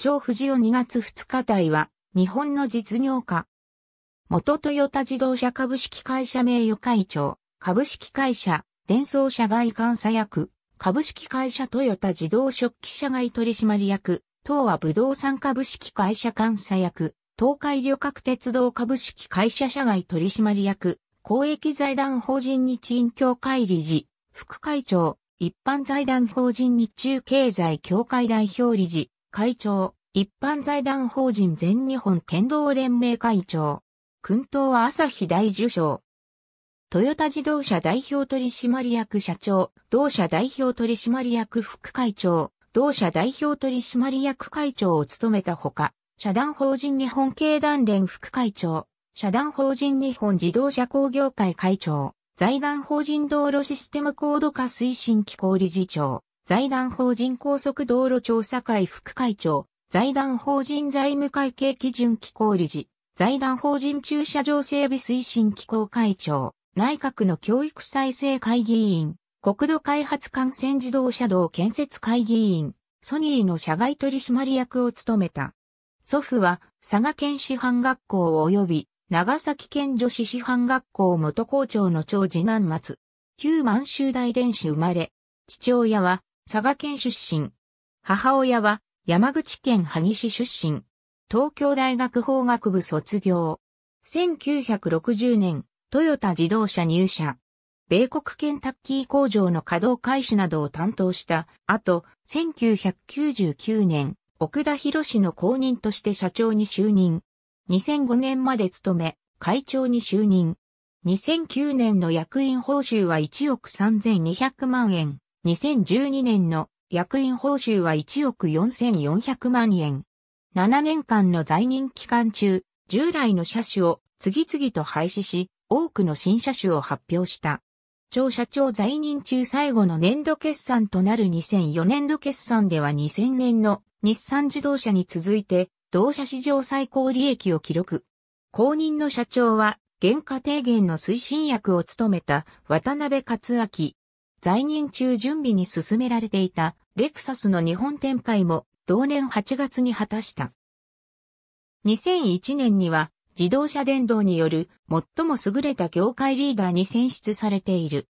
超富士よ2月2日台は、日本の実業家。元トヨタ自動車株式会社名誉会長、株式会社、伝送社外監査役、株式会社トヨタ自動食器社外取締役、東和不動産株式会社監査役、東海旅客鉄道株式会社社外取締役、公益財団法人日印協会理事、副会長、一般財団法人日中経済協会代表理事、会長、一般財団法人全日本剣道連盟会長、訓は朝日大受賞。トヨタ自動車代表取締役社長、同社代表取締役副会長、同社代表取締役会長を務めたほか、社団法人日本経団連副会長、社団法人日本自動車工業会会長、財団法人道路システム高度化推進機構理事長、財団法人高速道路調査会副会長、財団法人財務会計基準機構理事、財団法人駐車場整備推進機構会長、内閣の教育再生会議員、国土開発幹線自動車道建設会議員、ソニーの社外取締役を務めた。祖父は佐賀県師範学校及び長崎県女子師範学校元校長の長次南松。旧満州大連市生まれ。父親は佐賀県出身。母親は山口県萩市出身。東京大学法学部卒業。1960年、トヨタ自動車入社。米国ケンタッキー工場の稼働開始などを担当した後、1999年、奥田博士の後任として社長に就任。2005年まで務め、会長に就任。2009年の役員報酬は1億3200万円。2012年の役員報酬は1億4400万円。7年間の在任期間中、従来の車種を次々と廃止し、多くの新車種を発表した。長社長在任中最後の年度決算となる2004年度決算では2000年の日産自動車に続いて、同社史上最高利益を記録。公認の社長は、原価低減の推進役を務めた渡辺克明、在任中準備に進められていたレクサスの日本展開も同年8月に果たした。2001年には自動車電動による最も優れた業界リーダーに選出されている。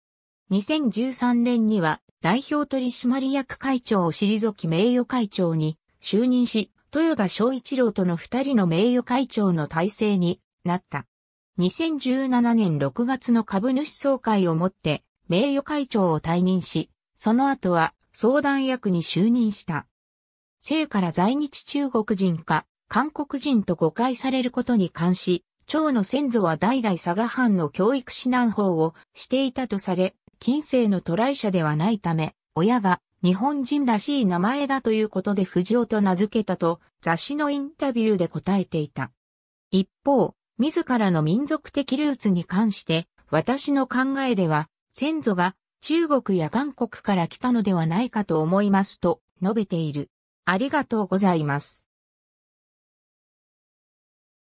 2013年には代表取締役会長を退き名誉会長に就任し、豊田翔一郎との二人の名誉会長の体制になった。2017年6月の株主総会をもって名誉会長を退任し、その後は相談役に就任した。生から在日中国人か、韓国人と誤解されることに関し、長の先祖は代々佐賀藩の教育指南法をしていたとされ、近世の渡来者ではないため、親が日本人らしい名前だということで藤尾と名付けたと雑誌のインタビューで答えていた。一方、自らの民族的ルーツに関して、私の考えでは先祖が中国や韓国から来たのではないかと思いますと述べている。ありがとうございます。